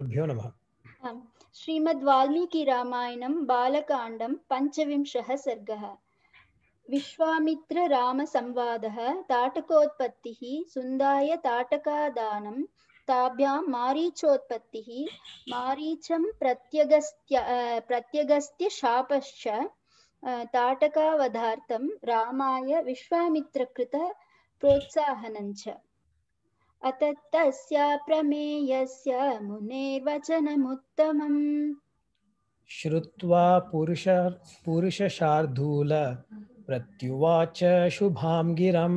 श्रीमद्वाल्मीकिभ्यो नमः श्रीमद्वाल्मीकिरामायणं बालकाण्डं पञ्चविंशः सर्गः विश्वामित्ररामसंवादः ताटकोत्पत्तिः सुन्दाय ताटकादानं ताभ्यां मारीचोत्पत्तिः मारीचं प्रत्यगस्त्य ताटकावधार्थं रामाय विश्वामित्रकृत प्रोत्साहनञ्च अत प्रमेयस्य मुनेर्वचनमुत्तमम् श्रुत्वा पुरुष पुरुषशार्दूल प्रत्युवाच शुभां गिरम्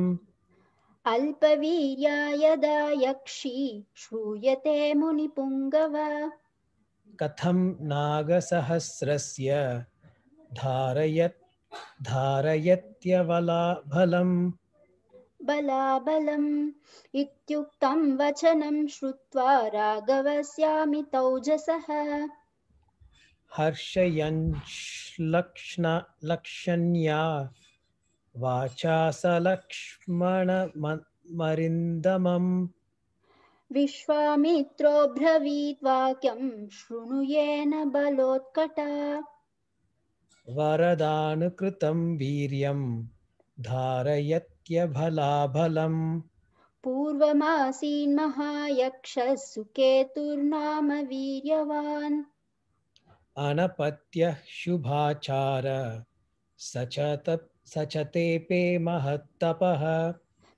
अल्पवीर्या यदा यक्षी श्रूयते मुनिपुङ्गव कथं नागसहस्रस्य धारयत् धारयत्यवला बलाबलम् इत्युक्तं वचनं श्रुत्वा राघवस्यामि तौजसः हर्षयन् लक्ष्ण लक्षण्या वाचा स लक्ष्मण मरिन्दमम् विश्वामित्रो ब्रवीत् वाक्यं शृणु येन बलोत्कटा वरदानुकृतं वीर्यम् धारयत्यभलाभलम् पूर्वमासीन्महायक्षः सुकेतुर्नाम वीर्यवान् अनपत्यः शुभाचार स च तत् स च तेपे महत्तपः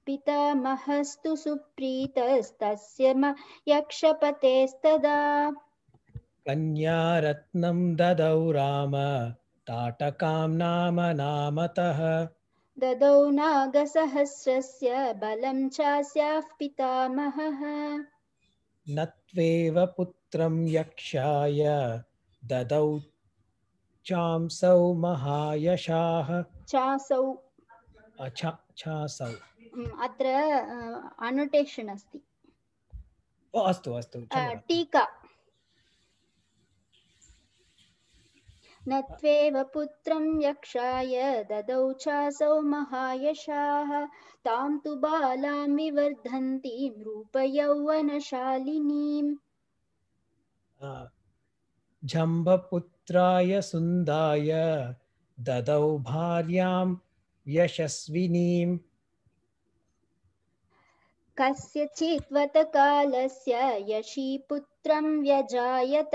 पितामहस्तु सुप्रीतस्तस्य यक्षपतेस्तदा कन्यारत्नं ददौ राम ताटकां नाम नामतः ददौ नागसहस्रस्य बलं चास्याः पितामहः नत्वेव पुत्रं यक्षाय ददौ चांसौ महायशाः चासौ अच्छा चासौ हम्म, अत्र अनोटेशन् अस्ति अस्तु अस्तु टीका नत्वेव पुत्रं यक्षाय ददौ चासौ महायशाः तां तु बालामिवर्धन्तीं रूपयौवनशालिनीम् जम्बपुत्राय सुन्दाय ददौ भार्यां यशस्विनीम् कस्यचिद्वतकालस्य यशीपुत्रं व्यजायत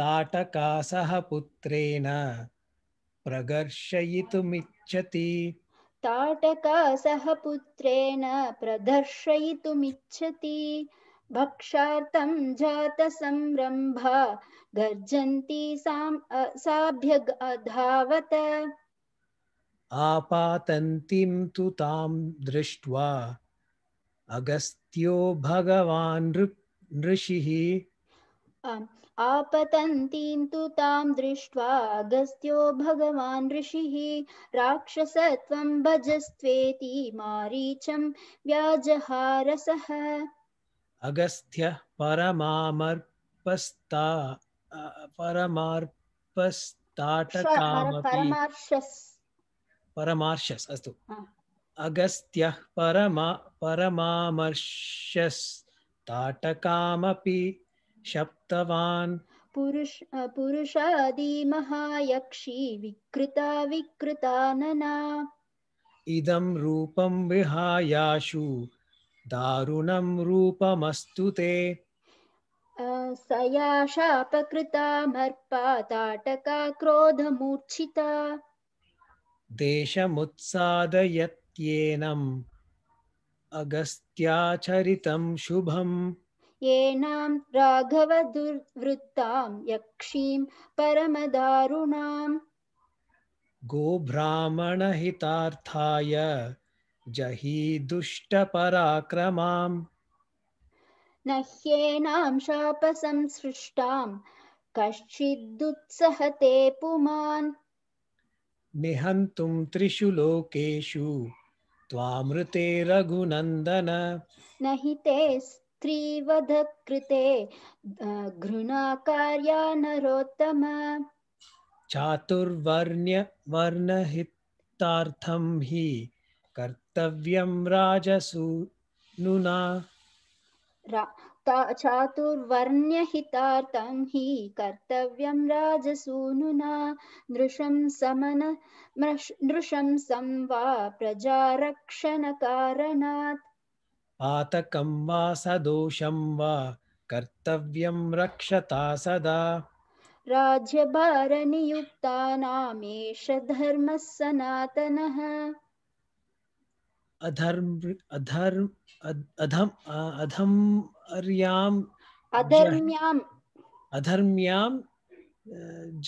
ताटका पुत्रेण प्रदर्शयितुमिच्छति ताटका पुत्रेण प्रदर्शयितुमिच्छति भक्षार्थं जातसंरम्भ गर्जन्ति साम् साभ्यधावत आपातन्तीं तु तां दृष्ट्वा अगस्त्यो भगवान् नृषिः आपतन्तीं तु तां दृष्ट्वा अगस्त्यो भगवान् ऋषिः राक्षसत्वं भजस्त्वेति मारीचं व्याजहारसः अगस्त्य परमामर्पस्ता परमार्पस्ताटकामपि परमार्षस् अस्तु अगस्त्य परमा शब्दवान् पुरुष पुरुषादि महायक्षी विकृता विकृतानना इदं रूपं विहायाशु दारुणं रूपमस्तु ते सया शापकृता मर्पा मर्पाताटका क्रोधमूर्च्छिता देशमुत्सादयत्येनम् अगस्त्याचरितं शुभम् येनां राघवदुर्वृत्तां यक्षीं परमदारुणाम् गोब्राह्मणहितार्थाय जहि दुष्टपराक्रमाम् न ह्येनां शापसंसृष्टां कश्चिदुत्सहते पुमान् निहन्तुं त्रिषु लोकेषु त्वामृते रघुनन्दन न हि ते स्त्रीवधकृते घृणाकार्या नरोत्तम चातुर्वर्ण्य वर्णहितार्थं हि कर्तव्यं राजसूनुना रा, चातुर्वर्ण्यहितार्थं हि कर्तव्यं राजसूनुना नृशं समन नृशं संवा आतकं वा सदोषं वा कर्तव्यं रक्षता सदा राज्यभारनियुक्तानामेष धर्मः सनातनः अधर्म अधर्म अधम अधम अर्याम अधर्म्याम अधर्म्याम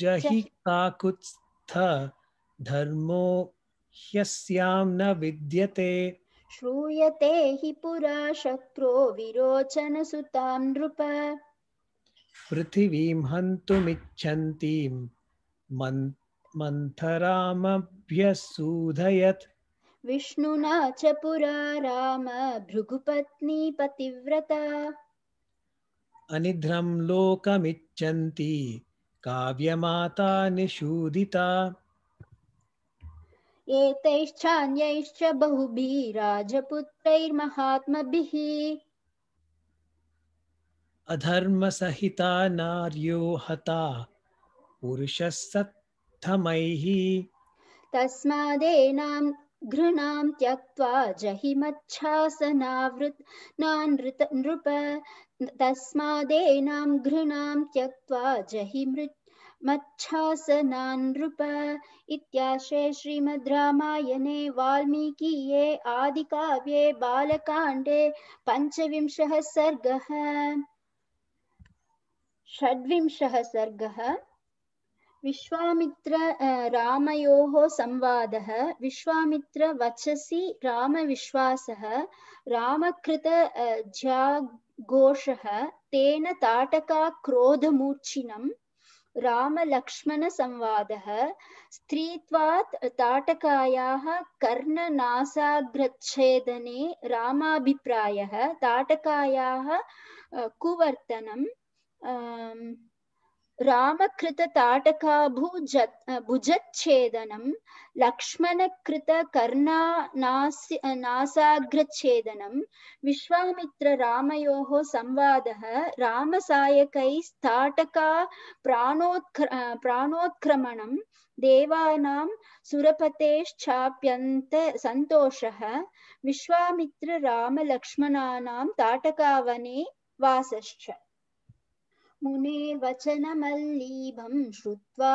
जहि काकुत्स्थ धर्मो ह्यस्याम न विद्यते श्रूयते हि पुरा शक्रो विरोचनसुतां नृप पृथिवीं हन्तुमिच्छन्तीं मन् मन्थरामभ्यसूदयत् विष्णुना च पुरा राम भृगुपत्नी पतिव्रता अनिध्रं लोकमिच्छन्ती काव्यमाता निषूदिता एतैश्चान्यैश्च बहुभिराजपुत्रैर्महात्मभिः अधर्मसहिता नार्यो हता पुरुषसत्थमैः तस्मादेनां घृणां त्यक्त्वा जहिमच्छासनावृत् नानृत नृप तस्मादेनां घृणां त्यक्त्वा जहिमृत् मच्छासना नृप इत्याशे श्रीमद् रामायणे वाल्मीकीये आदिकाव्ये बालकाण्डे पञ्चविंशः सर्गः षड्विंशः सर्गः विश्वामित्र रामयोः संवादः विश्वामित्रवचसि रामविश्वासः रामकृत ज्याघोषः तेन ताटका क्रोधमूर्च्छिनम् रामलक्ष्मणसंवादः स्त्रीत्वात् ताटकायाः कर्णनासाग्रच्छेदने रामाभिप्रायः ताटकायाः कुवर्तनं रामकृतताटकाभुज भुजच्छेदनं लक्ष्मणकृतकर्णा नास्य नासाग्रच्छेदनं विश्वामित्ररामयोः संवादः रामसायकैस्ताटका प्राणोत्क्र प्राणोत्क्रमणं देवानां सुरपतेश्चाप्यन्त सन्तोषः विश्वामित्ररामलक्ष्मणानां ताटकावने वासश्च मुने मुनेर्वचनमल्लीभं श्रुत्वा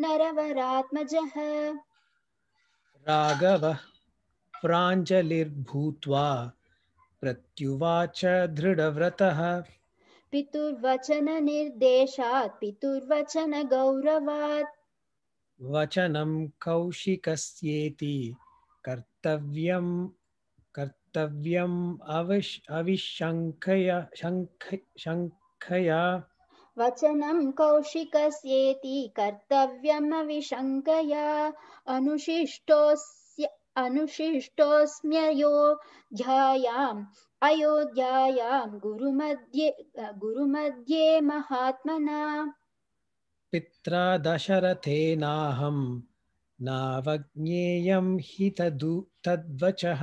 नरवरात्मजः राघवः प्राञ्जलिर्भूत्वा प्रत्युवाच दृढव्रतः पितुर्वचननिर्देशात् पितुर्वचनगौरवात् वचनं कौशिकस्येति कर्तव्यं कर्तव्यम् अविश अविशङ्कया शङ्खया वचनं कौशिकस्येति कर्तव्यमविशङ्कया अनुशिष्टोऽस्य अनुशिष्टोऽस्म्ययो ध्यायाम् अयोध्यायां गुरुमध्ये गुरुमध्ये महात्मना पित्रा दशरथेनाहं नावज्ञेयं हि तदु तद्वचः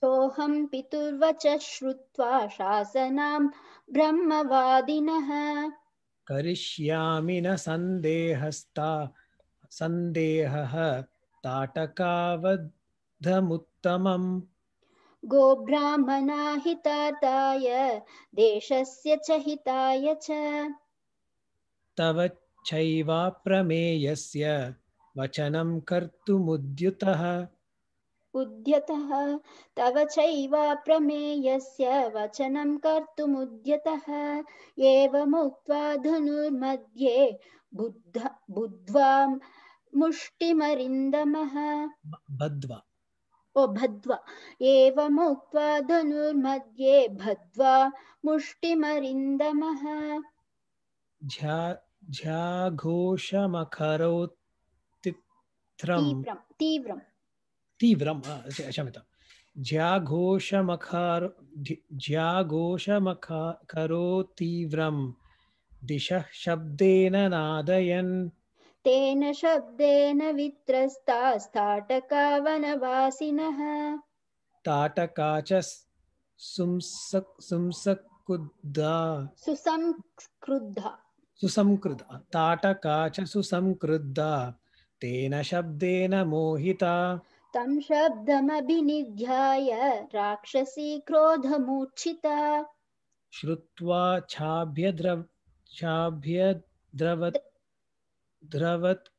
सोऽहं पितुर्वच श्रुत्वा शासनां ब्रह्मवादिनः करिष्यामि न सन्देहस्ता सन्देहः ताटकावद्धमुत्तमम् गोब्राह्मणा हिताय देशस्य च हिताय च तव वचनं कर्तुमुद्युतः उद्यतः तव चैव प्रमेयस्य वचनं कर्तुमुद्यतः एवमुक्त्वा धनुर्मध्ये बुद्ध बुद्ध्वा मुष्टिमरिन्दमः भद्वा ओ भद्वा एवमुक्त्वा धनुर्मध्ये भद्वा मुष्टिमरिन्दमः झा घोषमकरोत् तीव्रं तीव्रम् तीव्रम क्षम्यतां ज्याघोषमकार करो तीव्रम शब्देन नादयन तेन शब्देन वित्रस्तास्ताटका वनवासिनः ताटका च ताटका च तेन शब्देन मोहिता तं शब्दमभिनिध्याय राक्षसी क्रोधमूर्छिता श्रुत्वा चाभ्यद्रव चाभ्यद्रवत् द्रवत्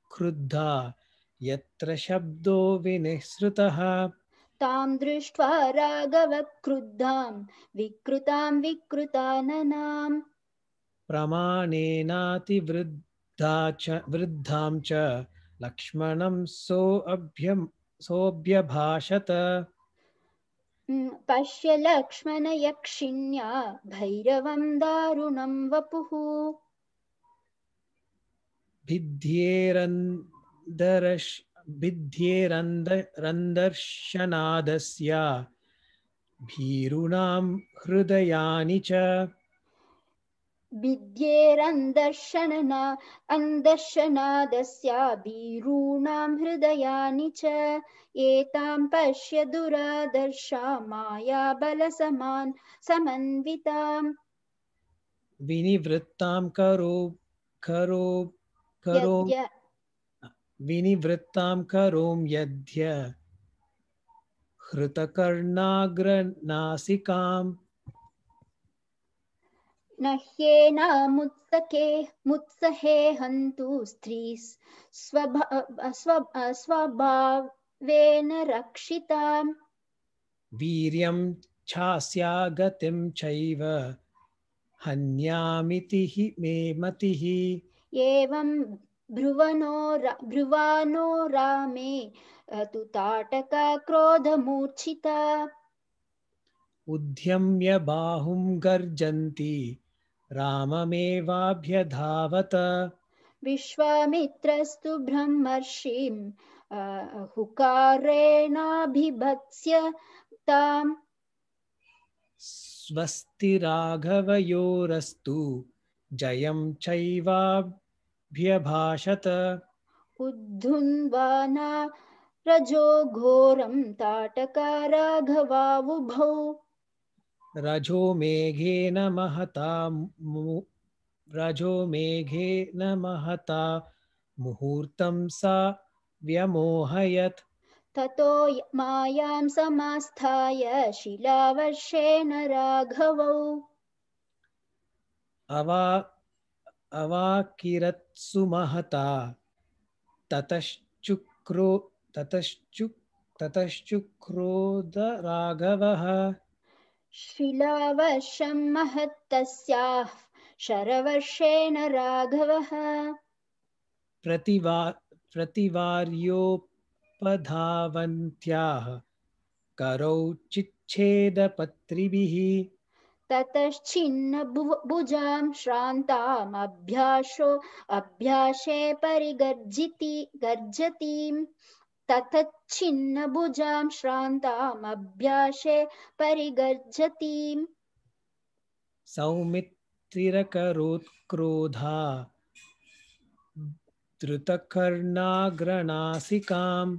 यत्र शब्दो विनिःसृतः तां दृष्ट्वा राघवक्रुद्धां विकृतां विकृताननां प्रमाणेनातिवृद्धा च वृद्धां च लक्ष्मणं सोऽभ्यम् सोऽभ्यभाषत पश्य लक्ष्मणयक्षिण्या भैरवं दारुणं वपुः भिद्येरन्दरश् भिद्येरन्दर्शनादस्य भीरुणां हृदयानि च विद्येरन्दर्शनन अन्दर्शनादस्या भीरूणां हृदयानि च एतां पश्य दुरादर्शा मायाबलसमान् समन्विताम् विनिवृत्तां करो करो करो विनिवृत्तां करों यद्य हृतकर्णाग्रनासिकां नह्येना मुत्सहे हन्तु स्त्री स्वभावेन रक्षिताम् वीर्यं छास्या गतिं चैव हन्यामिति हि मे मतिः एवं भ्रुवनो रा, ब्रुवानो रामे तु ताटका क्रोधमूर्छिता उद्यम्य बाहुं गर्जन्ति राममेवाभ्यधावत विश्वामित्रस्तु ब्रह्मर्षिम् हुकारेणाभिभत्स्य ताम् स्वस्ति राघवयोरस्तु जयं चैवाभ्यभाषत उद्धुन्वाना रजो घोरं ताटकाराघवावुभौ रजो मेघे न महता रजो न महता मुहूर्त सा व्यमोहयत ततो मायां समास्थाय शिलावर्षेण अवा अवाकिरत्सु महता ततश्चुक्रो ततश्चुक् ततश्चुक्रोदराघवः शिलावर्षं महत्तस्याः शरवर्षेण राघवः प्रतिवा प्रतिवार्योपधावन्त्याः करौ चिच्छेदपत्रिभिः ततश्चिन्न भुजां परिगर्जिति गर्जतीम् ततच्छिन्नभुजां श्रान्तामभ्यासे परिगर्जतीम् सौमित्रिरकरोत्क्रोधा धृतकर्णाग्रणासिकाम्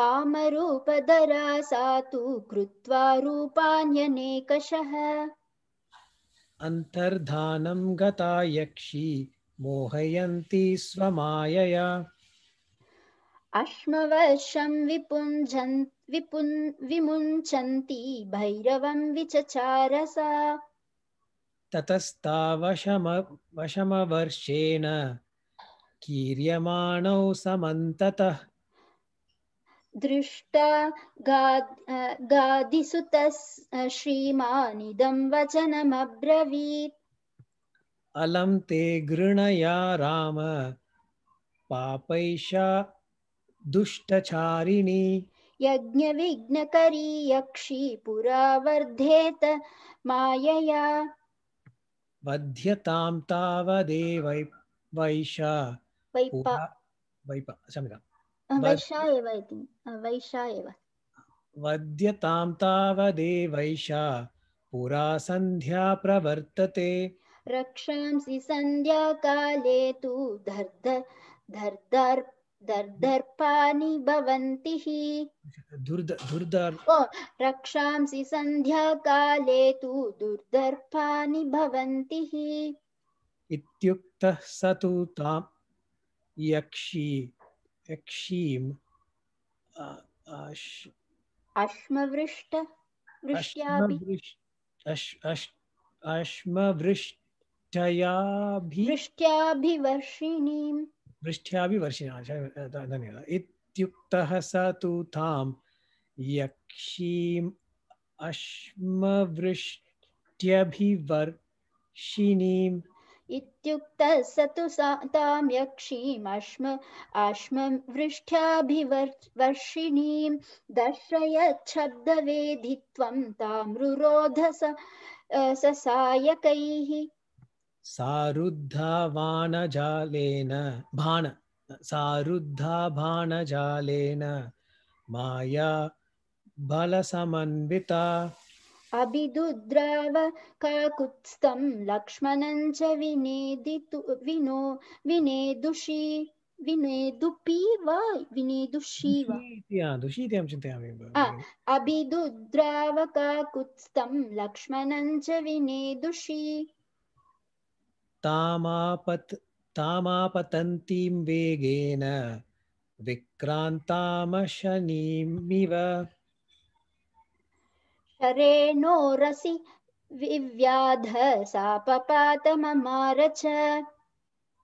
कामरूपधरा सा तु कृत्वा रूपाण्यनेकशः अन्तर्धानं गता यक्षी मोहयन्ती स्वमायया अश्मवर्षं विपुञ्जन् विपुन् विमुञ्चन्ती भैरवं विचचारसा ततस्तावशमवशमवर्षेण कीर्यमाणौ समन्ततः दृष्टा गा गादिसुतः श्रीमानिदं वचनमब्रवीत् अलं ते गृणया राम पापैषा दुष्टचारिणी यज्ञ यज्ञविघ्नकरी यक्षी पुरा वर्धेत मायया वध्यताम तावदे वै वैशा वैपा वैपा क्षम्यतां वैशा एव इति वैशा एव वध्यतां तावदे वैशा पुरा संध्या प्रवर्तते रक्षांसि संध्या काले तु धर्द धर्दर्प दर्दर्पानि भवन्ति हि दुर्दर् ओ रक्षांसि सन्ध्याकाले तु भवन्ति हि इत्युक्तः स तु तां यक्षी यक्षीम् अश्मवृष्ट अश्मवृष्टयाभि वृष्ट्याभिवर्षिणीम् वृष्ट्याभिवर्षिणा अच्छा, धन्यवादः इत्युक्तः स तु तां यक्षीम् अश्मवृष्ट्यभिवर्षिणीम् इत्युक्तः स तु तां यक्षीमश्म आश्मवृष्ट्याभिवर्षिणीं तां रुरोध स ससायकैः सारुद्धावानजालेन भान सारुद्धाभानजालेन माया बलसमन्विता अभिदुद्राव काकुत्स्थं लक्ष्मणं च विनेदितु विनो विनेदुषी विनेदुपि वा विनेदुषी वा दुषीति अहं चिन्तयामि अभिदुद्रावकाकुत्स्थं लक्ष्मणं च विनेदुषी तामापतन्तीं वेगेन विक्रान्तामशनीमिव शरेणो रसि सा च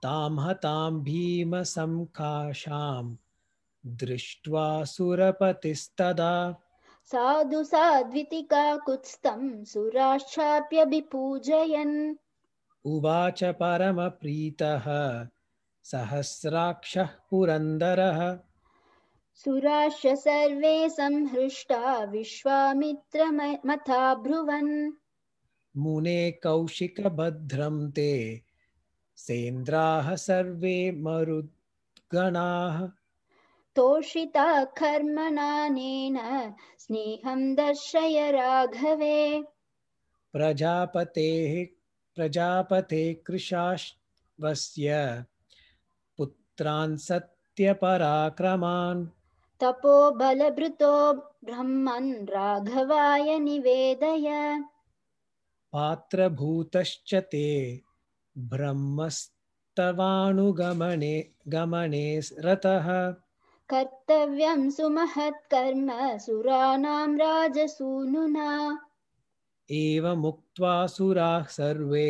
तां हतां भीमसङ्काशां दृष्ट्वा सुरपतिस्तदा साधु साद्वितिका सुराश्चाप्यभिपूजयन् उवाच परमप्रीतः सहस्राक्षः पुरन्दरः सुराश्च सर्वे संहृष्टा विश्वामित्रमथा ब्रुवन् मुने कौशिकभद्रं ते सेन्द्राः सर्वे मरुद्गणाः तोषिता कर्मणानेन स्नेहं दर्शय राघवे प्रजापतेः प्रजापते कृशाश्वस्य पुत्रान् सत्यपराक्रमान् तपो बलभृतो ब्रह्मन् राघवाय निवेदय पात्रभूतश्च ते ब्रह्मस्तवानुगमने गमने रतः कर्तव्यं सुमहत्कर्म सुराणां राजसूनुना एवमुक्त्वा सुराः सर्वे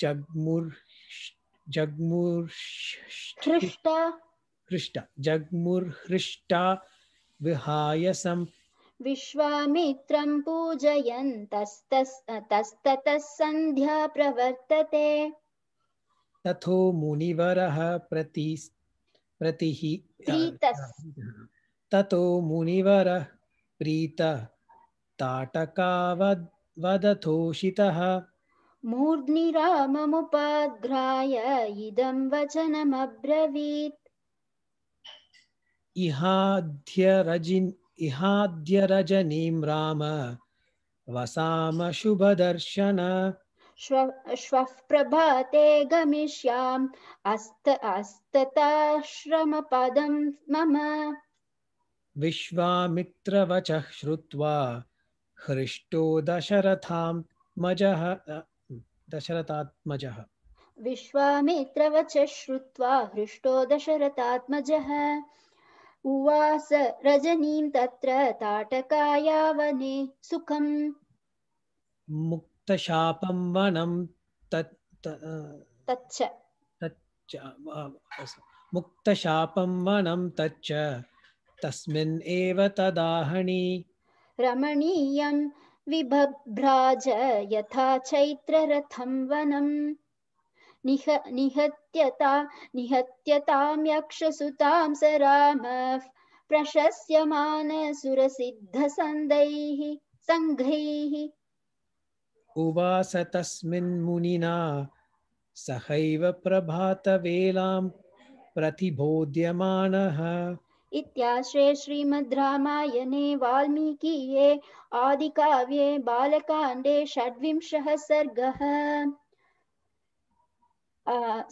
जग्मुर् जग्मुर्हृष्टा हृष्टा जग्मुर्हृष्टा विश्वामित्रं सन्ध्या प्रवर्तते तथो मुनिवरः प्रति प्रतिः ततो मुनिवरः प्रीतः ताटकावद् वदथोषितः मूर्ध्नि राममुपाघ्राय इदं वचनमब्रवीत् इहाद्यरजनीं राम वसाम शुभदर्शन श्वः प्रभाते गमिष्याम् अस्त अस्तताश्रमपदं मम विश्वामित्रवचः श्रुत्वा हृष्टो दशरथाम मजह दशरथात्मजः विश्वामित्रवच श्रुत्वा हृष्टो दशरथात्मजः उवास रजनीं तत्र ताटकायावने सुखम् मुक्तशापं वनं तत् तच्च तच्च मुक्तशापं वनं तच्च तस्मिन् एव तदाहणी रमणीयं विभभ्राज यथा चैत्ररथं वनम् निह निहत्यता निहत्यतां यक्षसुतां स रामः प्रशस्यमानसुरसिद्धसन्धैः सङ्घैः उवास तस्मिन्मुनिना सहैव प्रभातवेलां प्रतिबोध्यमानः इत्याश्रे श्रीमद् रामायणे वाल्मीकीये आदिकाव्ये बालकाण्डे षड्विंशः सर्गः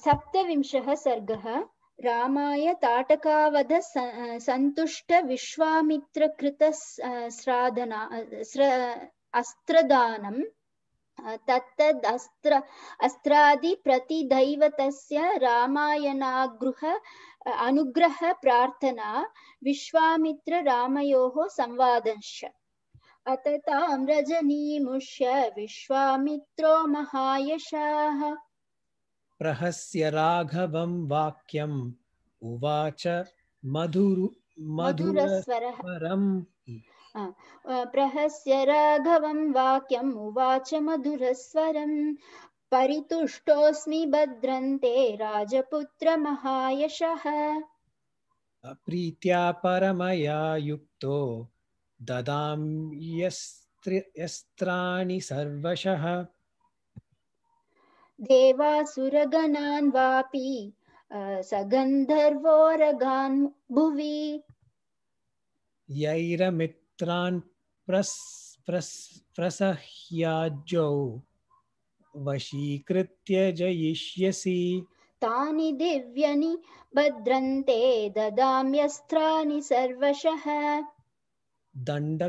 सप्तविंशः सर्गः रामाय ताटकावध सन्तुष्ट कृत श्राधना अस्त्रदानम् तत्तद् अस्त्र अस्त्रादि प्रतिदैवतस्य रामायणागृह अनुग्रहप्रार्थना विश्वामित्ररामयोः संवादंश्च अत ताम्रजनीमुष्य विश्वामित्रो महायशाः प्रहस्य राघवं वाक्यम् उवाच मधुरु मधुरस्वरं प्रहस्य राघवं वाक्यम् उवाच मधुरस्वरम् परितुष्टोऽस्मि भद्रन्ते महायशः प्रीत्या परमया युक्तो ददां यस्त्राणि सर्वशः देवासुरगणान् वापि सगन्धर्वोरगान् भुवि यैरमित् पुत्रान प्रस प्रस प्रसह्याजौ वशीकृत्य जयिष्यसि तानि दिव्यनि भद्रन्ते ददाम्यस्त्राणि सर्वशः दण्ड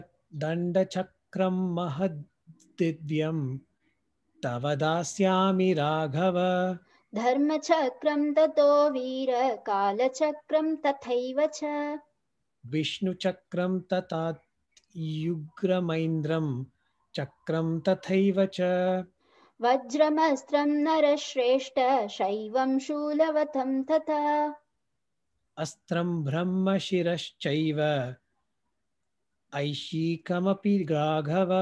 दण्डचक्रं महद्दिव्यं तव दास्यामि राघव धर्मचक्रं ततो वीर कालचक्रं तथैव च विष्णुचक्रं तथा युग्रमैन्द्रं चक्रं तथैव च वज्रमस्त्रं नरश्रेष्ठ शैवं शूलवतं तथा अस्त्रं ब्रह्मशिरश्चैव ऐशिकमपि राघव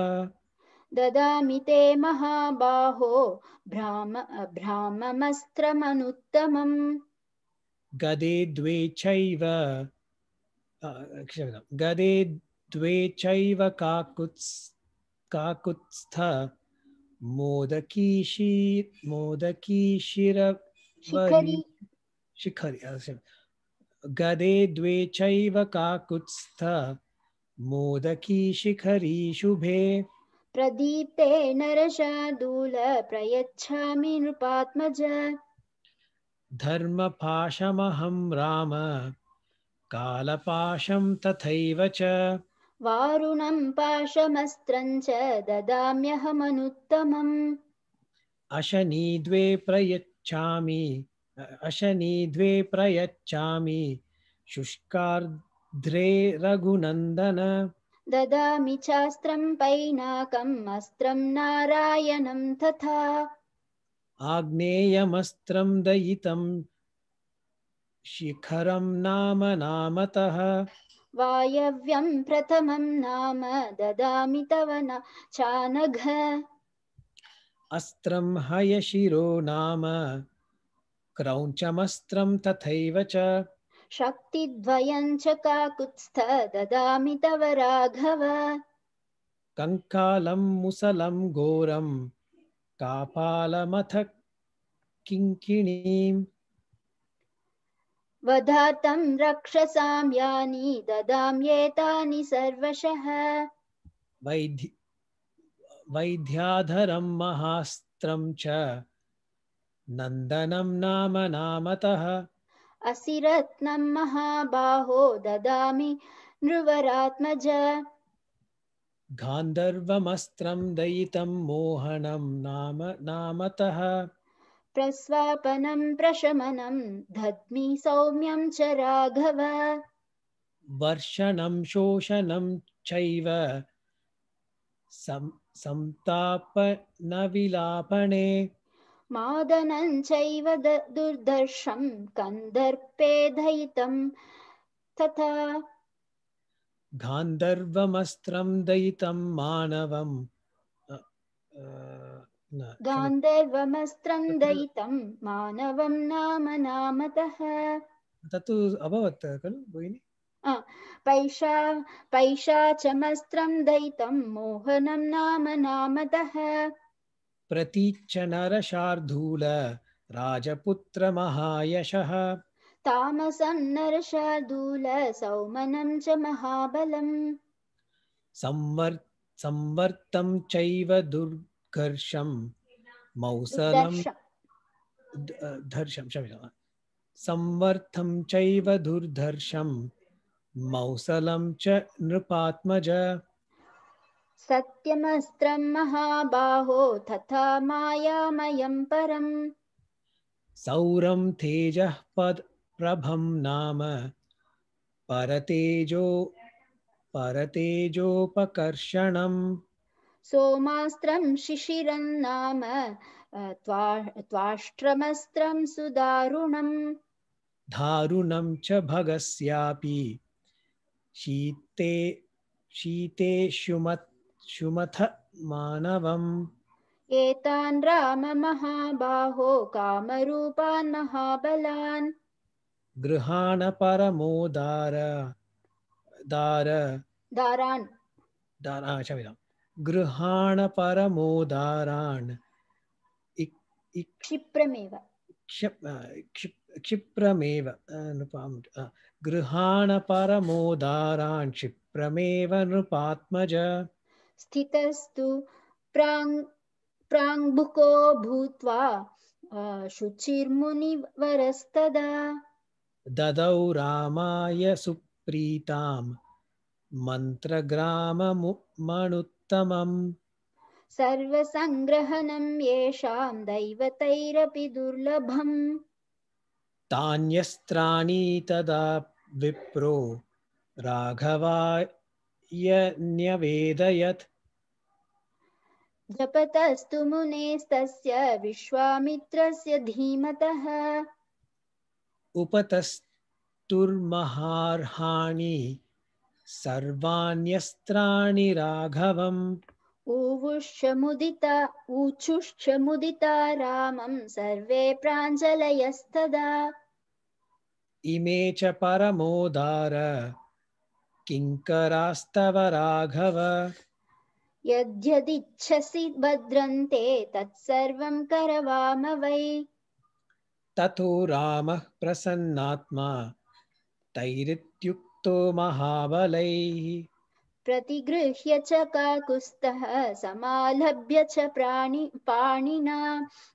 ददामि ते महाबाहो भ्राम भ्राममस्त्रमनुत्तमम् गदे द्वे चैव गदे काकुत्स्थ मोदकीशी मोदकीशिर शिखरि गदे द्वे चैव काकुत्स्थ मोदकी शिखरी शुभे प्रदीप्ते नरशादूल प्रयच्छामि नृपात्मज धर्मपाशमहं राम कालपाशं तथैव च वारुणं पाशमस्त्रञ्च ददाम्यहमनुत्तमम् अशनि द्वे प्रयच्छामि अशनि द्वे प्रयच्छामि शुष्कार्द्रे रघुनन्दन ददामि चास्त्रं पैनाकम् अस्त्रं नारायणं तथा आग्नेयमस्त्रं दयितं शिखरं नाम नामतः वायव्यं प्रथमं नाम ददामि तव न चानघ अस्त्रं हयशिरो नाम क्रौञ्चमस्त्रं तथैव च शक्तिद्वयं च काकुत्स्थ ददामि तव राघव कङ्कालं मुसलं घोरं कापालमथ किङ्किणीम् वधातं रक्षसां यानि ददाम्येतानि सर्वशः वैध्य वैध्याधरं महास्त्रं च नन्दनं नाम नामतः असिरत्नं महाबाहो ददामि नृवरात्मज गान्धर्वमस्त्रं दयितं मोहनं नाम नामतः प्रस्वापनं प्रशमनं धत्मि सौम्यं च राघव वर्षणं शोषणं चैव संतापनविलापणे मादनं चैव दुर्दर्शं कन्दर्पे दयितं तथा गान्धर्वमस्त्रं दयितं मानवम् गान्धर्वमस्त्रं दयितं मानवं नाम नामतः तत्तु अभवत् खलु भगिनि पैशा पैशाचमस्त्रं दयितं मोहनं नाम नामतः प्रतीच्छ नरशार्दूल राजपुत्रमहायशः तामसं नरशार्दूल सौमनं च महाबलम् संवर्तं चैव दुर् उत्कर्षम मौसलम धर्षम क्षम्यताम् संवर्थम चैव दुर्धर्षम मौसलम च नृपात्मज सत्यमस्त्रं महाबाहो तथा मायामयं परम सौरम तेजः पद प्रभम नाम परतेजो परतेजोपकर्षणम् सोमास्त्रं शिशिरन्नाम त्वाष्ट्रमस्त्रं सुदारुणं दारुणं च भगस्यापि शीते शीते शुमत् शुमथ मानवम् एतान् राममहाबाहो कामरूपान् महाबलान् गृहाण परमोदार दार दारान् दारा क्षम्यताम् गृहाण परमोदारान् क्षिप्रमेव क्षिप्रमेव गृहाण परमोदारान् क्षिप्रमेव नृपात्मज स्थितस्तु प्राङ् प्राङ्भुको भूत्वा शुचिर्मुनिवरस्तदा ददौ रामाय सुप्रीतां मन्त्रग्राममणुत् सर्वसङ्ग्रहणमुत्तमम् सर्वसङ्ग्रहणं येषां दैवतैरपि दुर्लभम् तान्यस्त्राणि तदा विप्रो राघवाय जपतस्तु मुनेस्तस्य विश्वामित्रस्य धीमतः उपतस्तुर्महार्हाणि सर्वाण्यस्त्राणि राघवम् ऊवुश्चमुदिता ऊचुश्चमुदिता रामं सर्वे प्राञ्जलयस्तदा इमे च परमोदार किङ्करास्तव राघव यद्यदिच्छसि भद्रन्ते तत्सर्वं करवाम वै ततो रामः प्रसन्नात्मा तैरित्युक् तो महाबल प्रतिगृह्य च काकुस्तः समालभ्य च प्राणि पाणिना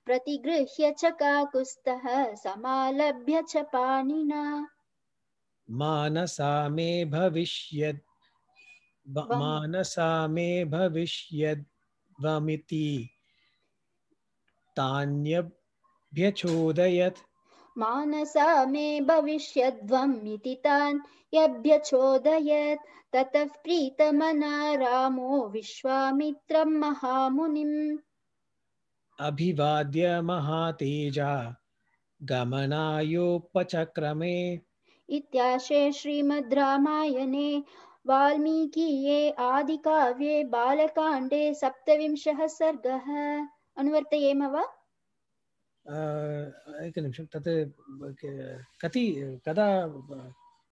प्रतिगृह्य च काकुस्तः समालभ्य च पाणिना मानसा मे भविष्यद् मानसा मे भविष्यद्वमिति तान्यभ्यचोदयत् मानसा मे भविष्यद्वमिति तान् यभ्यचोदयत् ततः प्रीतमना रामो विश्वामित्रं महामुनिम् अभिवाद्य महातेजा गमनायोपचक्रमे इत्याशे श्रीमद् रामायणे वाल्मीकिये आदिकाव्ये बालकाण्डे सप्तविंशः सर्गः अनुवर्तयेम वा एकनिमिषं तत् कति कदा